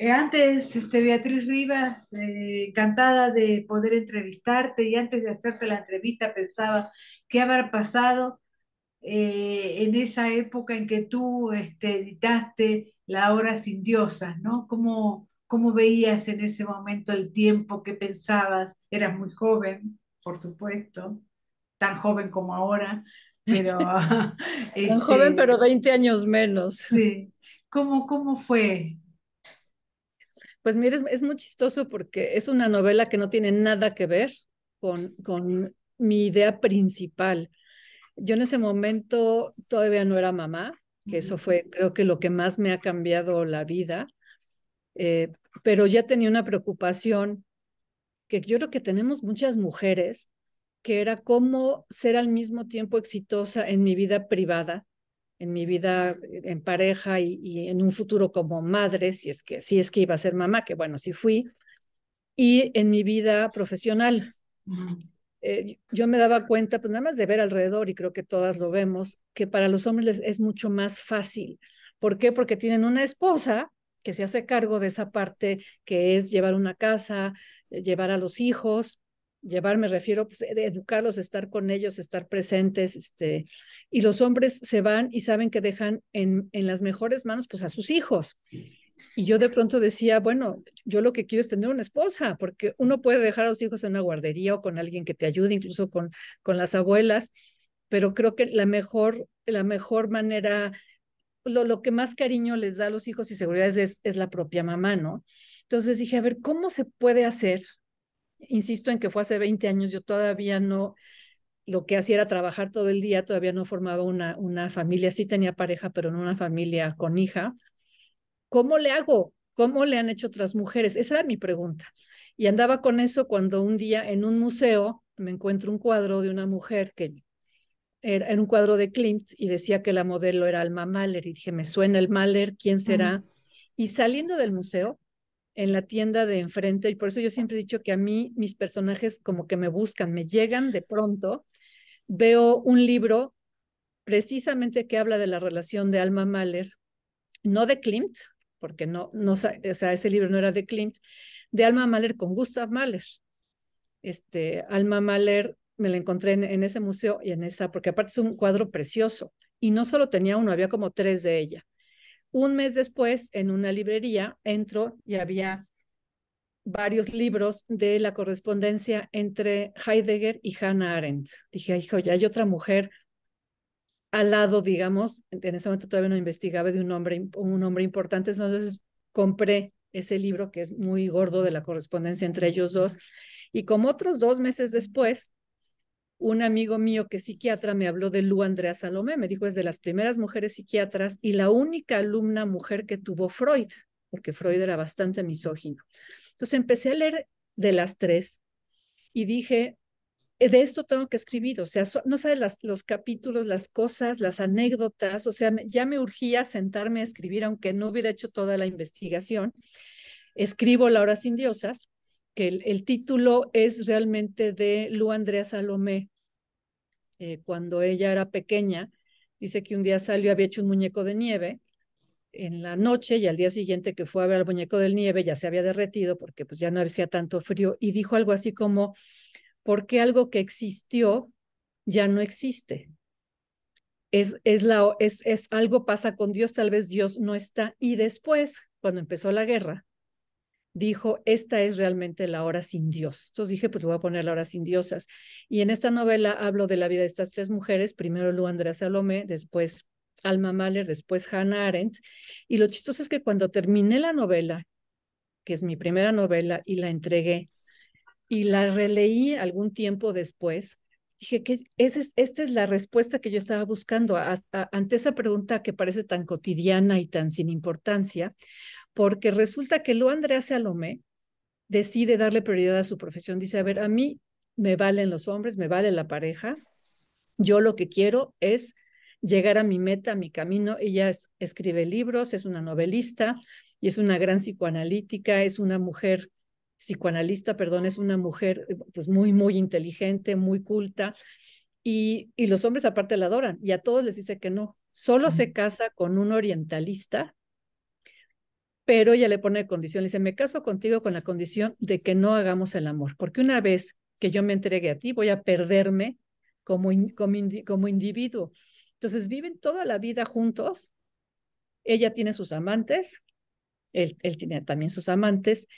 Eh, antes, este, Beatriz Rivas, eh, encantada de poder entrevistarte y antes de hacerte la entrevista pensaba qué habrá pasado eh, en esa época en que tú este, editaste La obra Sin Diosas, ¿no? ¿Cómo, ¿Cómo veías en ese momento el tiempo? que pensabas? Eras muy joven, por supuesto, tan joven como ahora, pero... tan este joven, pero 20 años menos. Sí. ¿Cómo, cómo fue pues mire, es muy chistoso porque es una novela que no tiene nada que ver con, con mi idea principal. Yo en ese momento todavía no era mamá, que eso fue creo que lo que más me ha cambiado la vida, eh, pero ya tenía una preocupación que yo creo que tenemos muchas mujeres, que era cómo ser al mismo tiempo exitosa en mi vida privada en mi vida eh, en pareja y, en un futuro como madre, si es, que, es que iba a ser mamá, que bueno, sí fui, y en mi vida profesional. Eh, yo me daba cuenta, pues nada más de ver alrededor, y creo que todas lo vemos, que para los hombres es mucho más fácil. ¿Por qué? Porque tienen una esposa que se hace cargo de esa parte que es llevar una casa, eh, llevar a los hijos, llevar me refiero pues, educarlos, estar con ellos, estar presentes, este, y los hombres se van y saben que dejan en, en las mejores manos pues a sus hijos. Y yo de pronto decía, bueno, yo lo que quiero es tener una esposa, porque uno puede dejar a los hijos en una guardería o con alguien que te ayude, incluso con, con las abuelas, pero creo que la mejor, la mejor manera, lo, lo que más cariño les da a los hijos y seguridad es, es la propia mamá, ¿no? Entonces dije, a ver, ¿cómo se puede hacer Insisto en que fue hace 20 años, yo todavía no, lo que hacía era trabajar todo el día, todavía no formaba una, una familia, sí tenía pareja, pero no una familia con hija. ¿Cómo le hago? ¿Cómo le han hecho otras mujeres? Esa era mi pregunta. Y andaba con eso cuando un día en un museo me encuentro un cuadro de una mujer que era, un cuadro de Klimt y decía que la modelo era Alma Mahler. Y dije, me suena el Mahler, ¿quién será? Y saliendo del museo, en la tienda de enfrente y por eso yo siempre he dicho que a mí mis personajes como que me buscan, me llegan de pronto. Veo un libro precisamente que habla de la relación de Alma Mahler, no de Klimt, porque no, no, o sea, ese libro no era de Klimt, de Alma Mahler con Gustav Mahler. Este, Alma Mahler me la encontré en, en ese museo y en esa, porque aparte es un cuadro precioso, y no solo tenía uno, había como tres de ella. Un mes después, en una librería, entro y había varios libros de la correspondencia entre Heidegger y Hannah Arendt. Dije, hijo, ya hay otra mujer al lado, digamos, en ese momento todavía no investigaba de un hombre, un hombre importante, entonces compré ese libro que es muy gordo de la correspondencia entre ellos dos. Y como otros dos meses después, un amigo mío que es psiquiatra me habló de Lu Andrea Salomé, me dijo es de las primeras mujeres psiquiatras y la única alumna mujer que tuvo Freud, porque Freud era bastante misógino. Entonces empecé a leer de las tres y dije, eh, de esto tengo que escribir, o sea, no sabes los capítulos, las cosas, las anécdotas, o sea, ya me urgía sentarme a escribir, aunque no hubiera hecho toda la investigación. Escribo La Hora Sin Diosas que el, título es realmente de Lu Andrea Salomé, eh, cuando ella era pequeña. Dice que un día salió, había hecho un muñeco de nieve en la noche y al día siguiente que fue a ver al muñeco del nieve ya se había derretido porque pues ya no hacía tanto frío y dijo algo así como, porque qué algo que existió ya no existe? Es, es, la, es, es algo pasa con Dios, tal vez Dios no está. Y después, cuando empezó la guerra, dijo, esta es realmente la hora sin Dios. Entonces dije, pues voy a poner la hora sin diosas. Y en esta novela hablo de la vida de estas tres mujeres, primero Lu Andrea Salomé, después Alma Mahler, después Hannah Arendt. Y lo chistoso es que cuando terminé la novela, que es mi primera novela, y la entregué, y la releí algún tiempo después, dije que ese es, esta es la respuesta que yo estaba buscando ante esa pregunta que parece tan cotidiana y tan sin importancia porque resulta que lo Andrea Salomé decide darle prioridad a su profesión. Dice, a ver, a mí me valen los hombres, me vale la pareja. Yo lo que quiero es llegar a mi meta, a mi camino. Ella escribe libros, es una novelista y es una gran psicoanalítica, es una mujer psicoanalista, perdón, es una mujer eh, pues muy, muy inteligente, muy culta. Y, y los hombres aparte la adoran y a todos les dice que no. Solo se casa con un orientalista pero ella le pone condición, le dice, me caso contigo con la condición de que no hagamos el amor, porque una vez que yo me entregue a ti, voy a perderme como, como, individuo. Entonces viven toda la vida juntos, ella tiene sus amantes, él, tiene también sus amantes,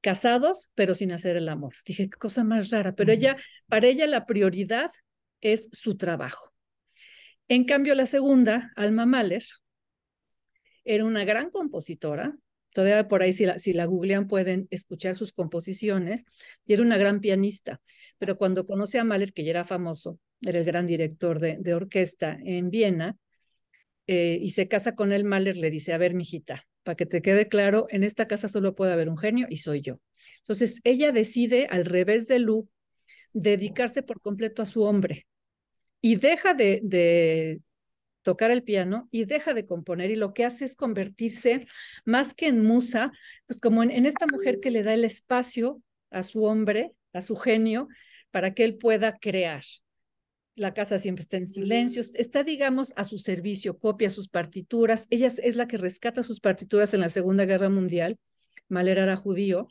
casados, pero sin hacer el amor. Dije, qué cosa más rara, pero ella, para ella la prioridad es su trabajo. En cambio, la segunda, Alma Mahler, era una gran compositora, Todavía por ahí, si la, si la googlean, pueden escuchar sus composiciones. Y era una gran pianista, pero cuando conoce a Mahler, que ya era famoso, era el gran director de, orquesta en Viena, eh, y se casa con él, Mahler le dice, a ver, mijita, para que te quede claro, en esta casa solo puede haber un genio y soy yo. Entonces, ella decide, al revés de Lu, dedicarse por completo a su hombre y deja de tocar el piano y deja de componer y lo que hace es convertirse más que en musa, pues como en, esta mujer que le da el espacio a su hombre, a su genio, para que él pueda crear la casa siempre está en silencio, está, digamos, a su servicio, copia sus partituras, ella es la que rescata sus partituras en la Segunda Guerra Mundial, Malera era judío,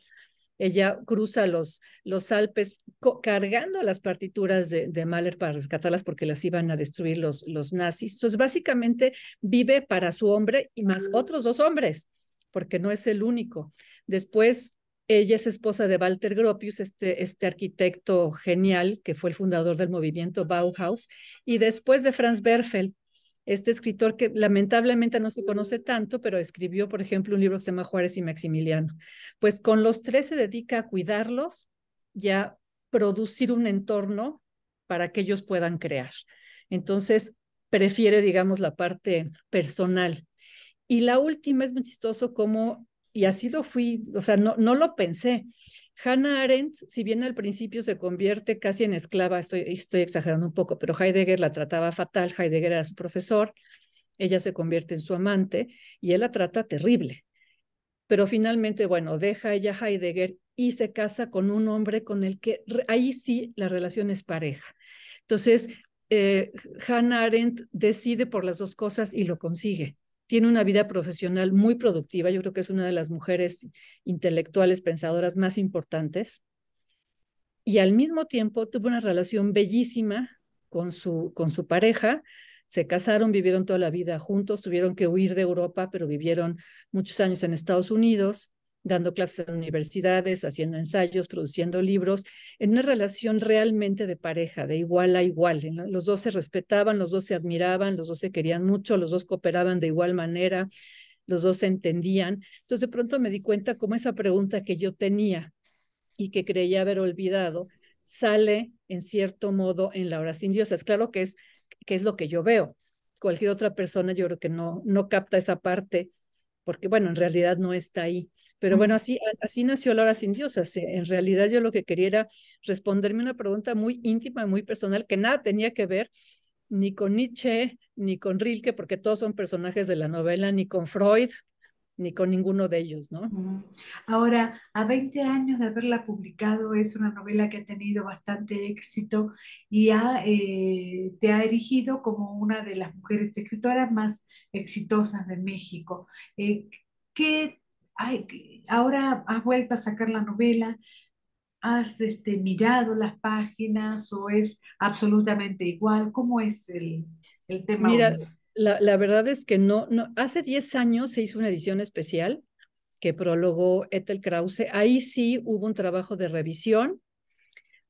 ella cruza los, los Alpes cargando las partituras de, Mahler para rescatarlas porque las iban a destruir los, los nazis. Entonces, básicamente vive para su hombre y más otros dos hombres, porque no es el único. Después, ella es esposa de Walter Gropius, este, este arquitecto genial que fue el fundador del movimiento Bauhaus, y después de Franz Berfel, este escritor que lamentablemente no se conoce tanto, pero escribió, por ejemplo, un libro que se llama Juárez y Maximiliano. Pues con los tres se dedica a cuidarlos y a producir un entorno para que ellos puedan crear. Entonces, prefiere, digamos, la parte personal. Y la última es muy chistoso como, y así lo fui, o sea, no, no lo pensé, Hannah Arendt, si bien al principio se convierte casi en esclava, estoy, exagerando un poco, pero Heidegger la trataba fatal, Heidegger era su profesor, ella se convierte en su amante y él la trata terrible. Pero finalmente, bueno, deja ella Heidegger y se casa con un hombre con el que ahí sí la relación es pareja. Entonces, eh, Hannah Arendt decide por las dos cosas y lo consigue tiene una vida profesional muy productiva. Yo creo que es una de las mujeres intelectuales, pensadoras más importantes. Y al mismo tiempo tuvo una relación bellísima con su, con su pareja. Se casaron, vivieron toda la vida juntos, tuvieron que huir de Europa, pero vivieron muchos años en Estados Unidos dando clases en universidades, haciendo ensayos, produciendo libros, en una relación realmente de pareja, de igual a igual. Los dos se respetaban, los dos se admiraban, los dos se querían mucho, los dos cooperaban de igual manera, los dos se entendían. Entonces de pronto me di cuenta cómo esa pregunta que yo tenía y que creía haber olvidado sale en cierto modo en la hora sin Dios. Es claro que es, que es lo que yo veo. Cualquier otra persona yo creo que no, no capta esa parte porque bueno, en realidad no está ahí. Pero bueno, así, así nació La Hora Sin Dios. En realidad yo lo que quería era responderme una pregunta muy íntima, muy personal, que nada tenía que ver ni con Nietzsche, ni con Rilke, porque todos son personajes de la novela, ni con Freud, ni con ninguno de ellos, ¿no? Ahora, a 20 años de haberla publicado, es una novela que ha tenido bastante éxito y eh, te ha erigido como una de las mujeres escritoras más exitosas de México. Eh, ¿qué, ahora has vuelto a sacar la novela, has este, mirado las páginas o es absolutamente igual? ¿Cómo es el, tema? la, verdad es que no, no, hace 10 años se hizo una edición especial que prologó Ethel Krause. Ahí sí hubo un trabajo de revisión,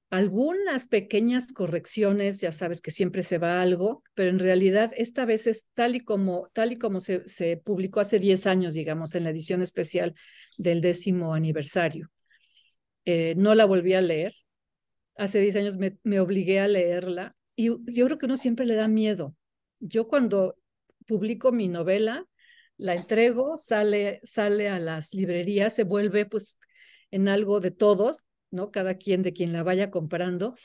algunas pequeñas correcciones, ya sabes que siempre se va algo, pero en realidad esta vez es tal y como, tal y como se, se publicó hace 10 años, digamos, en la edición especial del décimo aniversario. Eh, no la volví a leer. Hace 10 años me, me obligué a leerla y yo creo que uno siempre le da miedo yo cuando publico mi novela, la entrego, sale, sale a las librerías, se vuelve pues en algo de todos, ¿no? Cada quien de quien la vaya comprando.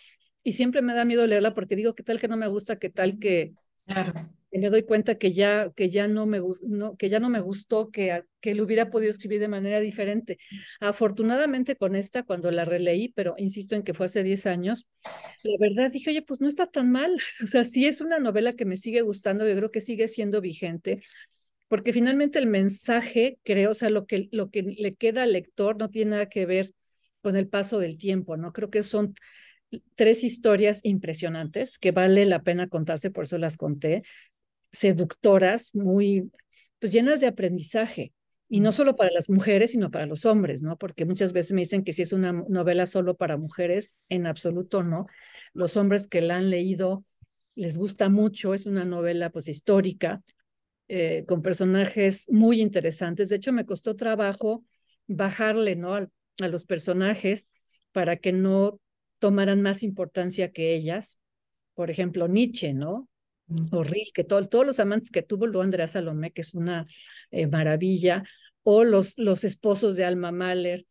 Y siempre me da miedo leerla porque digo, ¿qué tal que no me gusta? ¿Qué tal que, Claro. me doy cuenta que ya, que ya, no, me, que ya no me gustó, que, que lo hubiera podido escribir de manera diferente. Afortunadamente con esta, cuando la releí, pero insisto en que fue hace 10 años, la verdad dije, oye, pues no está tan mal. O sea, sí es una novela que me sigue gustando, yo creo que sigue siendo vigente, porque finalmente el mensaje, creo, o sea, lo que, lo que le queda al lector no tiene nada que ver con el paso del tiempo, ¿no? Creo que son tres historias impresionantes que vale la pena contarse, por eso las conté, seductoras, muy, pues llenas de aprendizaje. Y no mm. solo para las mujeres, sino para los hombres, ¿no? Porque muchas veces me dicen que si es una novela solo para mujeres, en absoluto no. Los hombres que la han leído les gusta mucho, es una novela pues histórica, eh, con personajes muy interesantes. De hecho, me costó trabajo bajarle, ¿no? a los personajes para que no tomarán más importancia que ellas. Por ejemplo, Nietzsche, ¿no? O Rilke, que todos los amantes que tuvo lo Andrea Salomé, que es una eh, maravilla, o los, los esposos de Alma Mahler.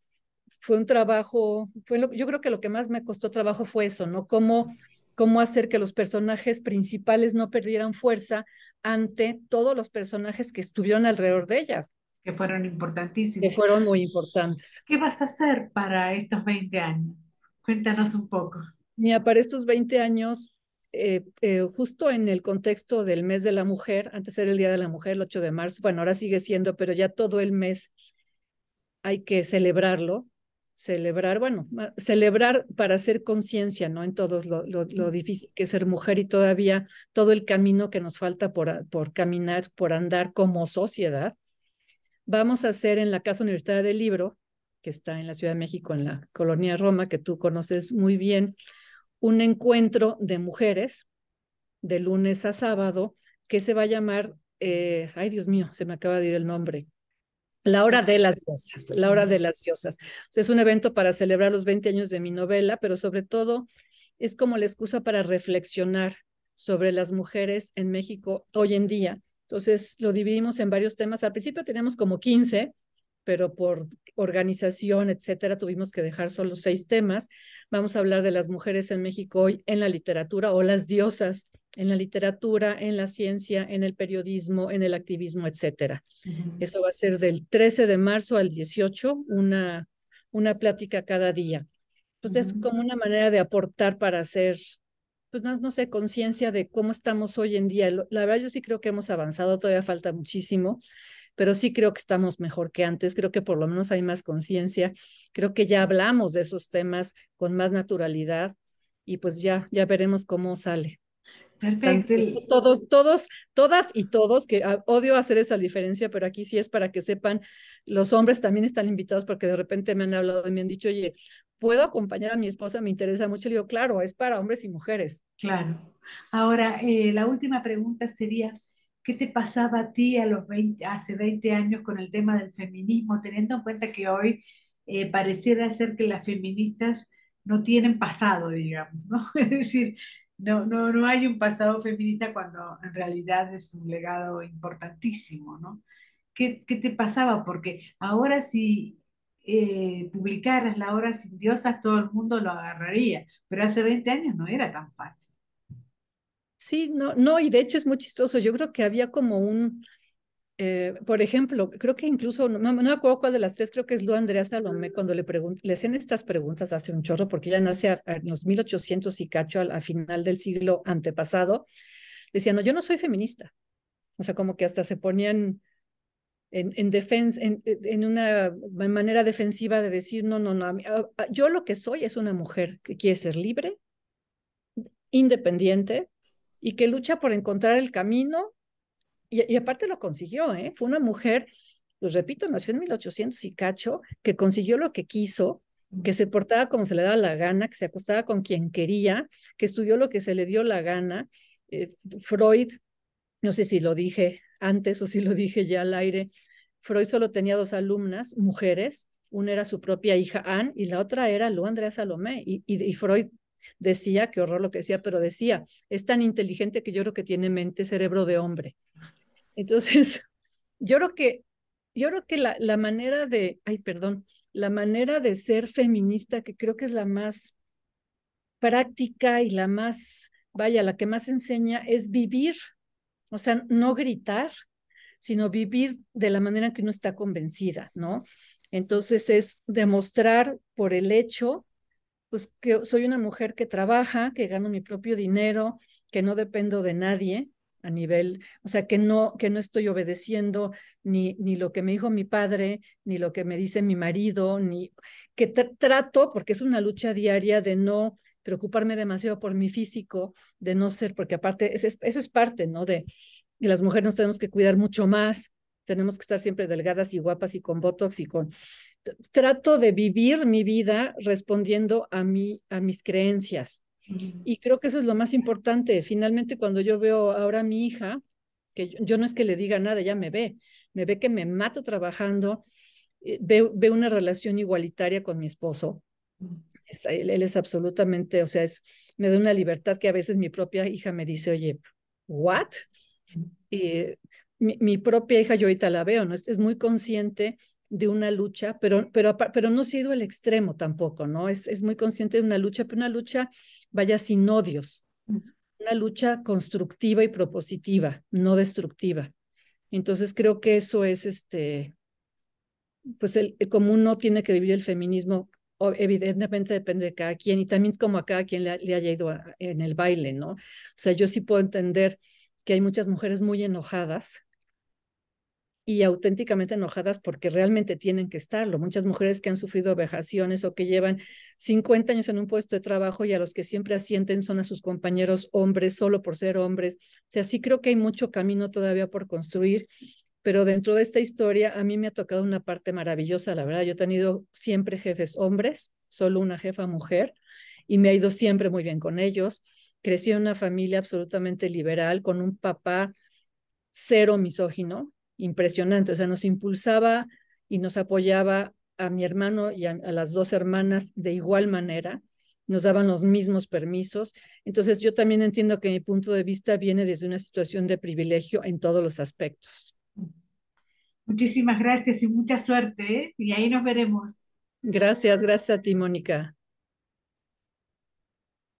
Fue un trabajo, fue yo creo que lo que más me costó trabajo fue eso, ¿no? Cómo, cómo hacer que los personajes principales no perdieran fuerza ante todos los personajes que estuvieron alrededor de ellas Que fueron importantísimos. Que fueron muy importantes. ¿Qué vas a hacer para estos 20 años? Cuéntanos un poco. Mira, para estos 20 años, eh, eh, justo en el contexto del mes de la mujer, antes era el Día de la Mujer, el 8 de marzo, bueno, ahora sigue siendo, pero ya todo el mes hay que celebrarlo, celebrar, bueno, celebrar para hacer conciencia, ¿no? En todos lo, lo, difícil que es ser mujer y todavía todo el camino que nos falta por, por caminar, por andar como sociedad. Vamos a hacer en la Casa Universitaria del Libro que está en la Ciudad de México, en la colonia Roma, que tú conoces muy bien, un encuentro de mujeres de lunes a sábado que se va a llamar, eh, ay Dios mío, se me acaba de ir el nombre, la hora de las diosas, la hora de las diosas. es un evento para celebrar los 20 años de mi novela, pero sobre todo es como la excusa para reflexionar sobre las mujeres en México hoy en día. Entonces lo dividimos en varios temas. Al principio teníamos como 15, pero por organización, etcétera, tuvimos que dejar solo seis temas. Vamos a hablar de las mujeres en México hoy en la literatura o las diosas en la literatura, en la ciencia, en el periodismo, en el activismo, etcétera. Eso va a ser del 13 de marzo al 18, una, una plática cada día. Pues es como una manera de aportar para hacer, pues no, no sé, conciencia de cómo estamos hoy en día. La verdad yo sí creo que hemos avanzado, todavía falta muchísimo pero sí creo que estamos mejor que antes, creo que por lo menos hay más conciencia, creo que ya hablamos de esos temas con más naturalidad y pues ya, ya veremos cómo sale. Perfecto. Todos, todos, todas y todos, que ah, odio hacer esa diferencia, pero aquí sí es para que sepan, los hombres también están invitados porque de repente me han hablado y me han dicho, oye, ¿puedo acompañar a mi esposa? Me interesa mucho. Le digo, claro, es para hombres y mujeres. Claro. Ahora, eh, la última pregunta sería, ¿Qué te pasaba a ti a los 20, hace 20 años con el tema del feminismo, teniendo en cuenta que hoy eh, pareciera ser que las feministas no tienen pasado, digamos, ¿no? Es decir, no, no, no hay un pasado feminista cuando en realidad es un legado importantísimo, ¿no? ¿Qué, qué te pasaba? Porque ahora si eh, publicaras La obra Sin Diosas, todo el mundo lo agarraría, pero hace 20 años no era tan fácil. Sí, no, no, y de hecho es muy chistoso. Yo creo que había como un, eh, por ejemplo, creo que incluso, no, me acuerdo cuál de las tres, creo que es Lu Andrea Salomé, cuando le, le hacen estas preguntas hace un chorro, porque ella nace a, los 1800 y cacho, al final del siglo antepasado, decía, no, yo no soy feminista. O sea, como que hasta se ponían en, defensa, en, una manera defensiva de decir, no, no, no, yo lo que soy es una mujer que quiere ser libre, independiente, y que lucha por encontrar el camino. Y, aparte lo consiguió, ¿eh? Fue una mujer, los pues, repito, nació en 1800 y cacho, que consiguió lo que quiso, que se portaba como se le daba la gana, que se acostaba con quien quería, que estudió lo que se le dio la gana. Eh, Freud, no sé si lo dije antes o si lo dije ya al aire, Freud solo tenía dos alumnas, mujeres, una era su propia hija Anne y la otra era Lu Andrea Salomé. y Freud decía, qué horror lo que decía, pero decía, es tan inteligente que yo creo que tiene mente, cerebro de hombre. Entonces, yo creo que, yo creo que la, la manera de, ay, perdón, la manera de ser feminista, que creo que es la más práctica y la más, vaya, la que más enseña, es vivir, o sea, no gritar, sino vivir de la manera que uno está convencida, ¿no? Entonces es demostrar por el hecho pues que soy una mujer que trabaja, que gano mi propio dinero, que no dependo de nadie a nivel, o sea, que no, que no estoy obedeciendo ni, ni lo que me dijo mi padre, ni lo que me dice mi marido, ni que trato, porque es una lucha diaria de no preocuparme demasiado por mi físico, de no ser, porque aparte, eso es, parte, ¿no? De, las mujeres nos tenemos que cuidar mucho más, tenemos que estar siempre delgadas y guapas y con botox y con trato de vivir mi vida respondiendo a, mí, a mis creencias. Y creo que eso es lo más importante. Finalmente, cuando yo veo ahora a mi hija, que yo, no es que le diga nada, ya me ve, me ve que me mato trabajando, eh, ve, una relación igualitaria con mi esposo. él, es absolutamente, o sea, es, me da una libertad que a veces mi propia hija me dice, oye, ¿what? y eh, mi, propia hija, yo ahorita la veo, ¿no? Es, es muy consciente de una lucha, pero, pero, pero no se ha ido al extremo tampoco, ¿no? Es, es muy consciente de una lucha, pero una lucha, vaya, sin odios, una lucha constructiva y propositiva, no destructiva. Entonces creo que eso es este, pues el, como uno tiene que vivir el feminismo, evidentemente depende de cada quien y también como a cada quien le, haya ido en el baile, ¿no? O sea, yo sí puedo entender que hay muchas mujeres muy enojadas y auténticamente enojadas porque realmente tienen que estarlo. Muchas mujeres que han sufrido vejaciones o que llevan 50 años en un puesto de trabajo y a los que siempre asienten son a sus compañeros hombres solo por ser hombres. O sea, sí creo que hay mucho camino todavía por construir, pero dentro de esta historia a mí me ha tocado una parte maravillosa, la verdad. Yo he tenido siempre jefes hombres, solo una jefa mujer, y me ha ido siempre muy bien con ellos. Crecí en una familia absolutamente liberal, con un papá cero misógino, impresionante, o sea, nos impulsaba y nos apoyaba a mi hermano y a, las dos hermanas de igual manera, nos daban los mismos permisos. Entonces yo también entiendo que mi punto de vista viene desde una situación de privilegio en todos los aspectos. Muchísimas gracias y mucha suerte. ¿eh? Y ahí nos veremos. Gracias, gracias a ti, Mónica.